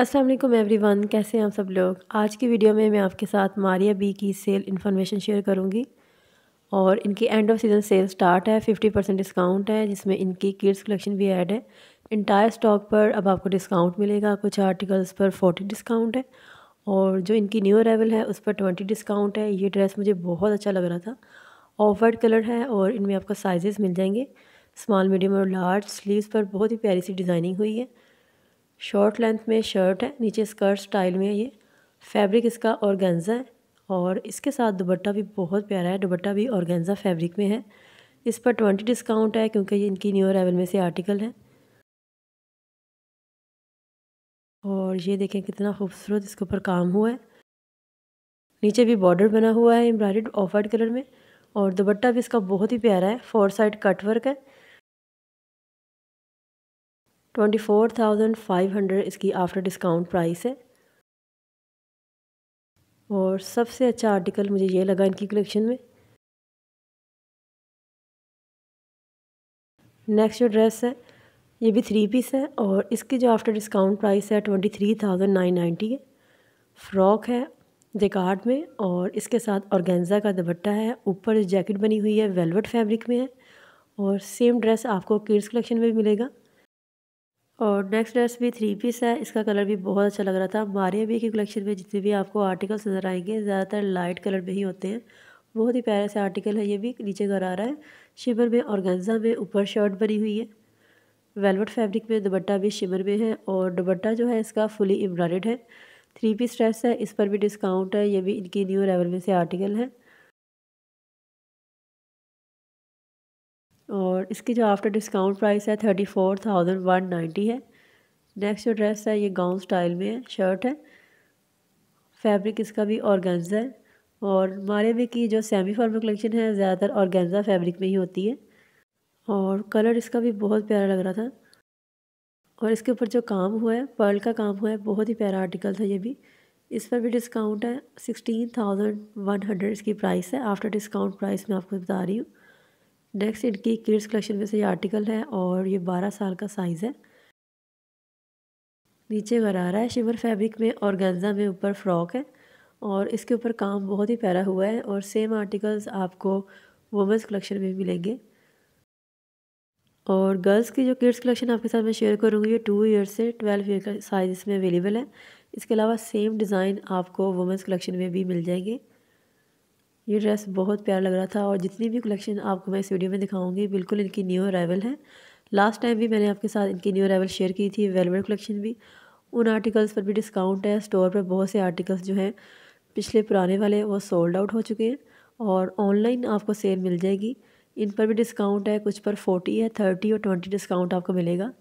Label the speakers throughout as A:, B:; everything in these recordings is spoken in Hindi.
A: असलम एवरी वन कैसे हैं आप सब लोग आज की वीडियो में मैं आपके साथ मारिया बी की सेल इन्फॉर्मेशन शेयर करूंगी और इनकी end of season sale start है 50 परसेंट डिस्काउंट है जिसमें इनकी किड्स कलेक्शन भी ऐड है इंटायर स्टॉक पर अब आपको डिस्काउंट मिलेगा कुछ आर्टिकल्स पर 40 डिस्काउंट है और जो इनकी न्यू अरेवल है उस पर ट्वेंटी डिस्काउंट है ये ड्रेस मुझे बहुत अच्छा लग रहा था ऑफ वाइट कलर है और इनमें आपको साइज़ मिल जाएंगे स्मॉल मीडियम और लार्ज स्लीवस पर बहुत ही प्यारी सी डिज़ाइनिंग हुई है शॉर्ट लेंथ में शर्ट है नीचे स्कर्ट स्टाइल में है ये फैब्रिक इसका औरगेंजा है और इसके साथ दुपट्टा भी बहुत प्यारा है दुपट्टा भी ऑर्गेन्जा फैब्रिक में है इस पर ट्वेंटी डिस्काउंट है क्योंकि ये इनकी न्यू अरावल में से आर्टिकल है और ये देखें कितना खूबसूरत इसके ऊपर काम हुआ है नीचे भी बॉर्डर बना हुआ है एम्ब्रॉयड ऑफ वाइट कलर में और दुपट्टा भी इसका बहुत ही प्यारा है फोर साइड कट वर्क है twenty four thousand five hundred इसकी आफ्टर डिस्काउंट प्राइस है और सबसे अच्छा आर्टिकल मुझे ये लगा इनकी कलेक्शन में नेक्स्ट जो ड्रेस है ये भी थ्री पीस है और इसकी जो आफ्टर डिस्काउंट प्राइस है twenty three thousand nine ninety है फ्रॉक है जेकार्ड में और इसके साथ औरगेंजा का दुपट्टा है ऊपर जैकेट बनी हुई है वेलवेट फैब्रिक में है और सेम ड्रेस आपको किड्स कलेक्शन में भी मिलेगा और नेक्स्ट ड्रेस भी थ्री पीस है इसका कलर भी बहुत अच्छा लग रहा था हमारे अभी की कलेक्शन में जितने भी आपको आर्टिकल्स नज़र आएंगे ज़्यादातर लाइट कलर में ही होते हैं बहुत ही प्यारे से आर्टिकल है ये भी नीचे घर आ रहा है शिमर में और गंजा में ऊपर शर्ट बनी हुई है वेलवेट फैब्रिक में दुपट्टा भी शिमर में है और दुबट्टा जो है इसका फुली एम्ब्रॉयड है थ्री पीस ड्रेस है इस पर भी डिस्काउंट है ये भी इनकी न्यू लेवल में से आर्टिकल है और इसकी जो आफ्टर डिस्काउंट प्राइस है thirty four thousand one ninety है नेक्स्ट जो ड्रेस है ये गाउन स्टाइल में है शर्ट है फैब्रिक इसका भी ऑर्गेन्जा है और मारेवे की जो सेमी फॉर्मल कलेक्शन है ज़्यादातर ऑर्गेन्जा फैब्रिक में ही होती है और कलर इसका भी बहुत प्यारा लग रहा था और इसके ऊपर जो काम हुआ है पर्ल का काम हुआ है बहुत ही प्यारा आर्टिकल था ये भी इस पर भी डिस्काउंट है सिक्सटीन थाउजेंड वन हंड्रेड इसकी प्राइस है आफ्टर डिस्काउंट प्राइस मैं आपको बता रही हूँ नेक्स्ट इनकी किड्स कलेक्शन में से ये आर्टिकल है और ये बारह साल का साइज़ है नीचे गरारा है शिमर फैब्रिक में और गंजा में ऊपर फ्रॉक है और इसके ऊपर काम बहुत ही प्यारा हुआ है और सेम आर्टिकल्स आपको वुमेंस कलेक्शन में मिलेंगे और गर्ल्स की जो किड्स कलेक्शन आपके साथ मैं शेयर करूँगी ये टू ईयर से ट्वेल्व ईयर का साइज़ इसमें अवेलेबल है इसके अलावा सेम डिज़ाइन आपको वुमेंस कलेक्शन में भी मिल जाएंगे ये ड्रेस बहुत प्यार लग रहा था और जितनी भी कलेक्शन आपको मैं इस वीडियो में दिखाऊंगी बिल्कुल इनकी न्यू अराइवल है लास्ट टाइम भी मैंने आपके साथ इनकी न्यू अराइवल शेयर की थी वेलवेट कलेक्शन भी उन आर्टिकल्स पर भी डिस्काउंट है स्टोर पर बहुत से आर्टिकल्स जो हैं पिछले पुराने वाले वो सोल्ड आउट हो चुके हैं और ऑनलाइन आपको सेल मिल जाएगी इन पर भी डिस्काउंट है कुछ पर फोर्टी है थर्टी और ट्वेंटी डिस्काउंट आपको मिलेगा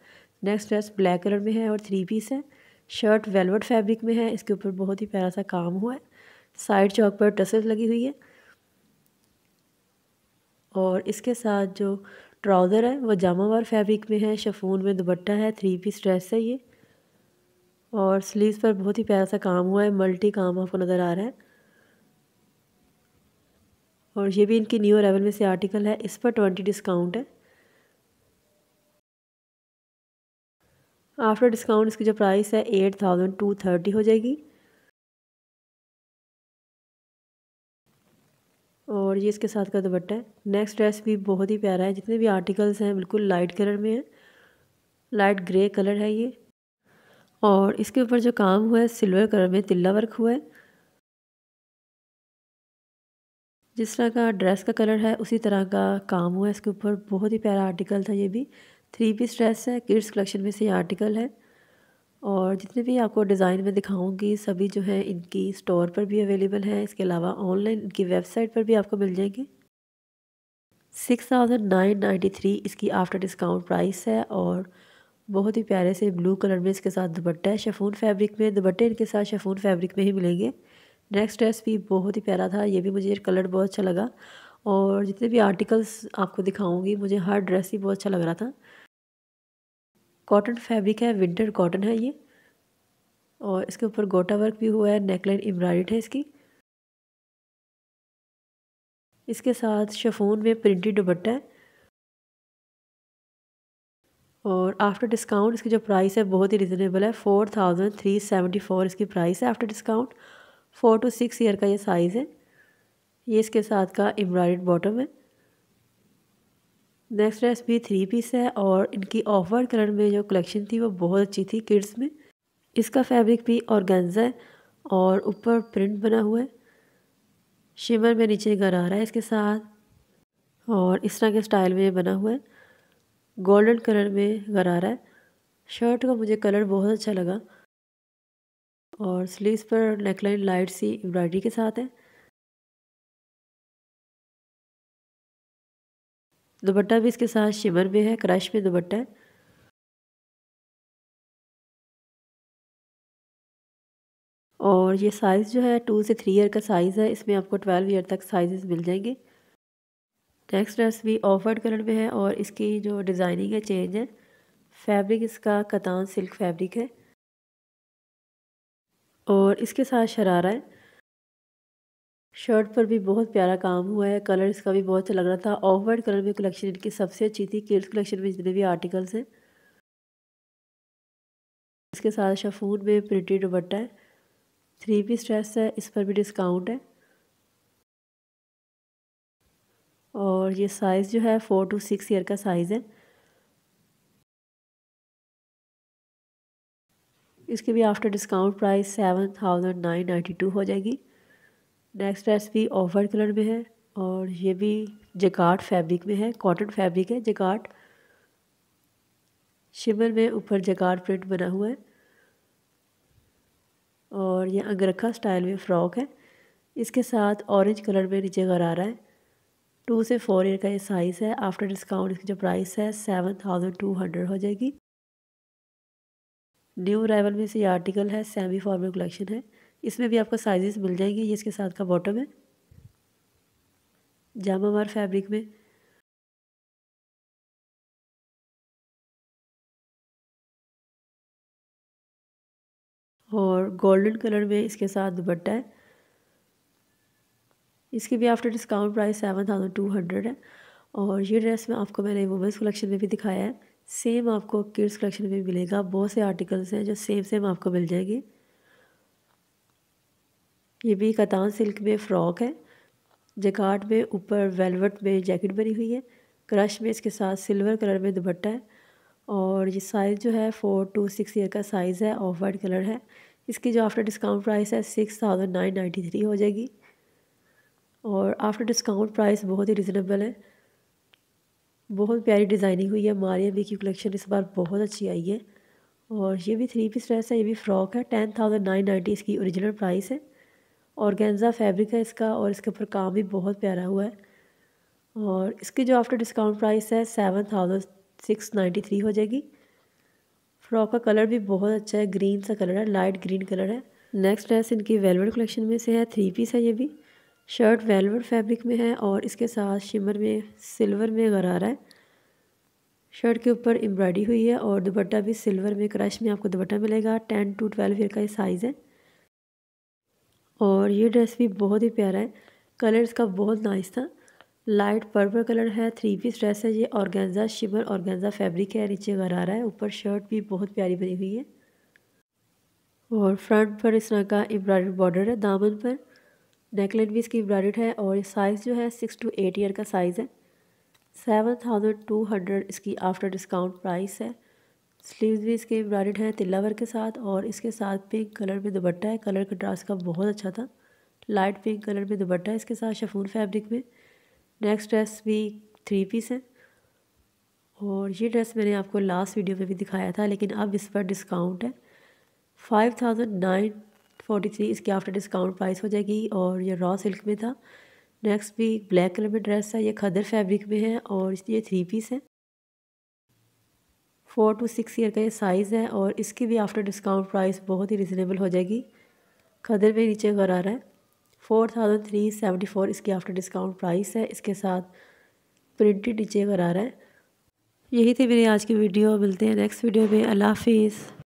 A: नेक्स्ट ड्रेस ब्लैक कलर में है और थ्री पीस है शर्ट वेलवेट फैब्रिक में है इसके ऊपर बहुत ही प्यारा सा काम हुआ है साइड चौक पर ट्रसेस लगी हुई है और इसके साथ जो ट्राउज़र है वो जामावर फैब्रिक में है शफून में दुबट्टा है थ्री पीस ड्रेस है ये और स्लीव्स पर बहुत ही प्यारा सा काम हुआ है मल्टी काम आपको नज़र आ रहा है और ये भी इनकी न्यू अरेवल में से आर्टिकल है इस पर ट्वेंटी डिस्काउंट है आफ्टर डिस्काउंट इसकी जो प्राइस है एट थाउजेंड टू थर्टी हो जाएगी और ये इसके साथ का दुपट्टा है नेक्स्ट ड्रेस भी बहुत ही प्यारा है जितने भी आर्टिकल्स हैं बिल्कुल लाइट कलर में है लाइट ग्रे कलर है ये और इसके ऊपर जो काम हुआ है सिल्वर कलर में तिल्ला वर्क हुआ है जिस तरह का ड्रेस का कलर है उसी तरह का काम हुआ है इसके ऊपर बहुत ही प्यारा आर्टिकल था ये भी थ्री पीस ड्रेस है किड्स कलेक्शन में से ये आर्टिकल है और जितने भी आपको डिज़ाइन में दिखाऊंगी सभी जो है इनकी स्टोर पर भी अवेलेबल है इसके अलावा ऑनलाइन इनकी वेबसाइट पर भी आपको मिल जाएंगे six thousand nine ninety three इसकी आफ्टर डिस्काउंट प्राइस है और बहुत ही प्यारे से ब्लू कलर में इसके साथ दुपट्टा है शेफून फैब्रिक में दुपट्टे इनके साथ शेफून फैब्रिक में ही मिलेंगे नेक्स्ट ड्रेस भी बहुत ही प्यारा था ये भी मुझे कलर बहुत अच्छा लगा और जितने भी आर्टिकल्स आपको दिखाऊंगी मुझे हर ड्रेस ही बहुत अच्छा लग रहा था कॉटन फैब्रिक है विंटर कॉटन है ये और इसके ऊपर गोटा वर्क भी हुआ है नेकलाइन एम्ब्रॉयड है इसकी इसके साथ शफोन में प्रिंटेड दुपट्टा है और आफ्टर डिस्काउंट इसकी जो प्राइस है बहुत ही रिजनेबल है four thousand three seventy four इसकी प्राइस है after discount four to six year का ये साइज़ है ये इसके साथ का एम्ब्रॉयड बॉटम है नेक्स्ट रेसिपी थ्री पीस है और इनकी ऑफर कलर में जो कलेक्शन थी वो बहुत अच्छी थी किड्स में इसका फैब्रिक भी ऑर्गेन्जा है और ऊपर प्रिंट बना हुआ है शिमर में नीचे गरारा है इसके साथ और इस तरह के स्टाइल में बना हुआ है गोल्डन कलर में गरारा है शर्ट का मुझे कलर बहुत अच्छा लगा और स्लीव्स पर नेकलाइन लाइट सी एम्ब्रॉयडरी के साथ है दुपट्टा भी इसके साथ शिमर में है क्रश में दुपट्टा है और ये साइज़ जो है टू से थ्री ईयर का साइज़ है इसमें आपको ट्वेल्व ईयर तक साइजेस मिल जाएंगे नेक्स्ट ड्रेस भी ऑफर्ड कलर में है और इसकी जो डिज़ाइनिंग है चेंज है फैब्रिक इसका कतान सिल्क फैब्रिक है और इसके साथ शरारा है शर्ट पर भी बहुत प्यारा काम हुआ है कलर इसका भी बहुत अच्छा लग रहा था ऑफ वाइट कलर में कलेक्शन इनकी सबसे अच्छी थी किड्स कलेक्शन में जितने भी आर्टिकल्स हैं इसके साथ शफून में प्रिंटेड दुपट्टा है थ्री पीस ड्रेस है इस पर भी डिस्काउंट है और ये साइज़ जो है फ़ोर टू सिक्स ईयर का साइज़ है इसके भी after discount price seven thousand nine ninety two हो जाएगी next recipe off white colour में है और ये भी जगाट फैब्रिक में है कॉटन फैब्रिक है जगाट शिमर में ऊपर जगाट प्रिंट बना हुआ है और ये अंगरखा स्टाइल में फ़्रॉक है इसके साथ ऑरेंज कलर में नीचे गरारा है टू से फोर ईयर का ये साइज़ है आफ्टर डिस्काउंट इसकी जो प्राइस है सेवन थाउजेंड टू हंड्रेड हो जाएगी न्यू अराइवल में से ये आर्टिकल है सेमी फॉर्मल कलेक्शन है इसमें भी आपको साइजेस मिल जाएंगे ये इसके साथ का बॉटम है मार फैब्रिक में और गोल्डन कलर में इसके साथ दुपट्टा है इसकी भी after discount price seven thousand two hundred है और ये ड्रेस में आपको मैंने वुमेंस कलेक्शन में भी दिखाया है सेम आपको किड्स कलेक्शन में मिलेगा बहुत से आर्टिकल्स हैं जो सेम सेम आपको मिल जाएंगे ये भी कतान सिल्क में फ़्रॉक है जकाट में ऊपर वेलवेट में जैकेट बनी हुई है क्रश में इसके साथ सिल्वर कलर में दुपट्टा है और ये साइज़ जो है फ़ोर टू सिक्स ईयर का साइज़ है ऑफ वाइट कलर है इसकी जो आफ्टर डिस्काउंट प्राइस है six thousand nine ninety three हो जाएगी और आफ्टर डिस्काउंट प्राइस बहुत ही रिजनेबल है बहुत प्यारी डिज़ाइनिंग हुई है मारिया बी की कलेक्शन इस बार बहुत अच्छी आई है और ये भी थ्री पीस ड्रेस है ये भी फ़्रॉक है टेन थाउजेंड नाइन नाइन्टी इसकी ओरिजिनल प्राइस है ऑर्गेन्जा फैब्रिक है इसका और इसके ऊपर काम भी बहुत प्यारा हुआ है और इसकी जो आफ्टर डिस्काउंट प्राइस है seven thousand six ninety three हो जाएगी फ्रॉक का कलर भी बहुत अच्छा है ग्रीन सा कलर है लाइट ग्रीन कलर है नेक्स्ट ड्रेस इनकी वेलवेट कलेक्शन में से है थ्री पीस है ये भी शर्ट वेलवेट फैब्रिक में है और इसके साथ शिमर में सिल्वर में गरारा है शर्ट के ऊपर एम्ब्रॉयडरी हुई है और दुपट्टा भी सिल्वर में क्रश में आपको दुपट्टा मिलेगा टेन टू ट्वेल्व ईयर का ये साइज़ है और ये ड्रेस भी बहुत ही प्यारा है कलर इसका बहुत नाइस था लाइट पर्पल कलर है थ्री पीस ड्रेस है ये ऑर्गेंजा शिमर ऑर्गेंजा फैब्रिक है नीचे गरारा है ऊपर शर्ट भी बहुत प्यारी बनी हुई है और फ्रंट पर इस तरह का एम्ब्रॉयड बॉर्डर है दामन पर नेकलेट भी इसकी एम्ब्रॉयड है और साइज़ जो है सिक्स टू एट ईयर का साइज़ है सेवन थाउजेंड टू हंड्रेड इसकी आफ्टर डिस्काउंट प्राइस है स्लीव्स भी इसके एम्ब्रॉयड है तिल्ला वर्क के साथ और इसके साथ पिंक कलर में दुपट्टा है कलर कंट्रास्ट का बहुत अच्छा था लाइट पिंक कलर में दुपट्टा है इसके साथ शफून फैब्रिक में नेक्स्ट ड्रेस भी थ्री पीस है और ये ड्रेस मैंने आपको लास्ट वीडियो में भी दिखाया था लेकिन अब इस पर डिस्काउंट है five thousand nine forty three इसकी आफ्टर डिस्काउंट प्राइस हो जाएगी और ये रॉ सिल्क में था नेक्स्ट भी ब्लैक कलर में ड्रेस है ये खदर फैब्रिक में है और ये थ्री पीस है फ़ोर टू सिक्स ईयर का ये साइज़ है और इसकी भी आफ्टर डिस्काउंट प्राइस बहुत ही रिजनेबल हो जाएगी कदर में नीचे घर आ रहा है four thousand three seventy four इसकी आफ्टर डिस्काउंट प्राइस है इसके साथ प्रिंटेड नीचे घर आ रहा है यही थी मेरी आज की वीडियो मिलते हैं नेक्स्ट वीडियो में अल्लाह हाफिज़